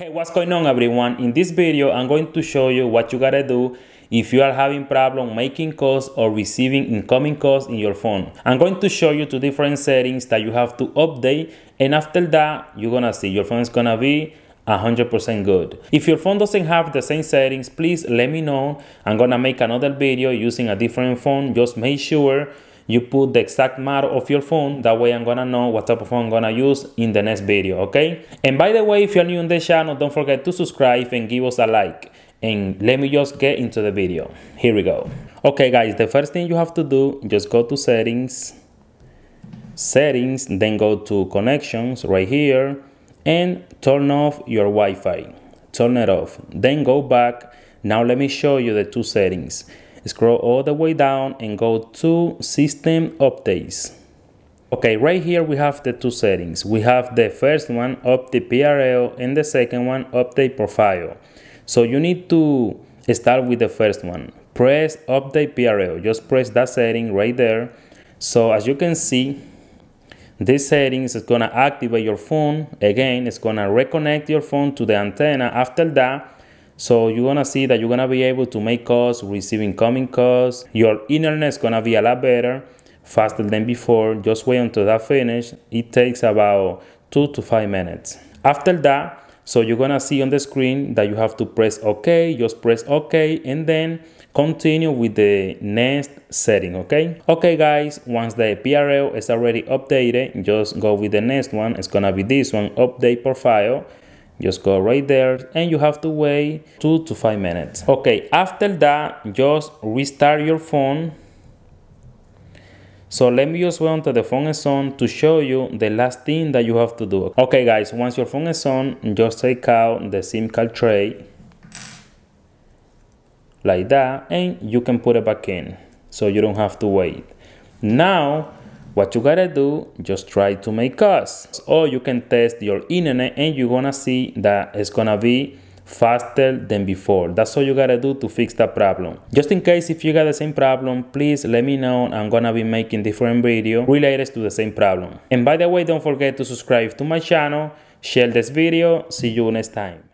Hey, what's going on everyone? In this video, I'm going to show you what you gotta do if you are having problem making calls or receiving incoming calls in your phone. I'm going to show you two different settings that you have to update and after that, you're gonna see your phone is gonna be 100% good. If your phone doesn't have the same settings, please let me know. I'm gonna make another video using a different phone. Just make sure you put the exact model of your phone. That way I'm gonna know what type of phone I'm gonna use in the next video, okay? And by the way, if you're new on the channel, don't forget to subscribe and give us a like. And let me just get into the video. Here we go. Okay guys, the first thing you have to do, just go to settings, settings, then go to connections right here and turn off your Wi-Fi. Turn it off, then go back. Now let me show you the two settings. Scroll all the way down and go to system updates. Okay, right here we have the two settings. We have the first one, update PRL, and the second one, update profile. So you need to start with the first one. Press update PRL. Just press that setting right there. So as you can see, this settings is gonna activate your phone. Again, it's gonna reconnect your phone to the antenna. After that, so you're gonna see that you're gonna be able to make calls, receive incoming calls. Your internet's gonna be a lot better, faster than before. Just wait until that finish. It takes about two to five minutes. After that, so you're gonna see on the screen that you have to press OK, just press OK and then continue with the next setting, okay? Okay guys, once the PRL is already updated, just go with the next one. It's gonna be this one, update profile just go right there and you have to wait two to five minutes okay after that just restart your phone so let me just wait until the phone is on to show you the last thing that you have to do okay guys once your phone is on just take out the sim card tray like that and you can put it back in so you don't have to wait now what you gotta do, just try to make us. Or you can test your internet and you're gonna see that it's gonna be faster than before. That's all you gotta do to fix that problem. Just in case if you got the same problem, please let me know. I'm gonna be making different video related to the same problem. And by the way, don't forget to subscribe to my channel, share this video. See you next time.